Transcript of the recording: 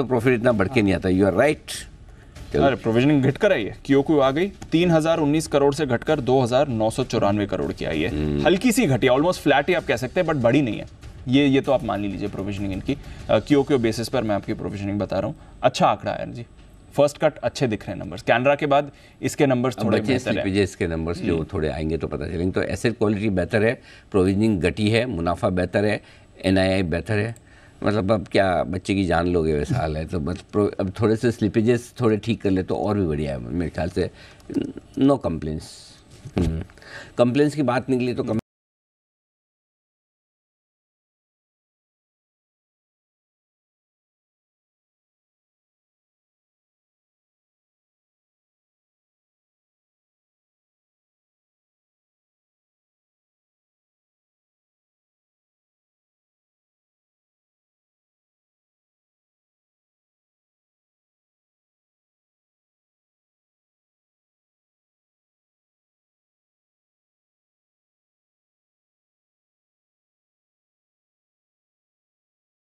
तो प्रॉफिट इतना बढ़ के नहीं आता यू आर राइट अरे प्रोविजनिंग घटकर आई है क्यों क्यों आ गई तीन हजार उन्नीस करोड़ से घटकर दो हजार नौ सौ चौरानवे करोड़ की आई है हम्म. हल्की सी घटी ऑलमोस्ट फ्लैट ही आप कह सकते हैं बट बड़ी नहीं है ये ये तो आप मान लीजिए प्रोविजनिंग इनकी क्यों क्यों बेसिस पर मैं आपकी प्रोविजनिंग बता रहा हूँ अच्छा आंकड़ा है जी फर्स्ट कट अच्छे दिख रहे हैं नंबर्स कैनरा के बाद इसके नंबर्स थोड़े बेहतर हैं इसके नंबर्स जो हम्म. थोड़े आएंगे तो पता चलेंगे तो एसेट क्वालिटी बेहतर है प्रोविजनिंग घटी है मुनाफा बेहतर है एन बेहतर है मतलब अब क्या बच्चे की जान लोगे वैसा हाल है तो बस अब थोड़े से स्लिपेजेस थोड़े ठीक कर ले तो और भी बढ़िया है मेरे ख्याल से नो कंप्लेंट्स कम्प्लेंस की बात निकली तो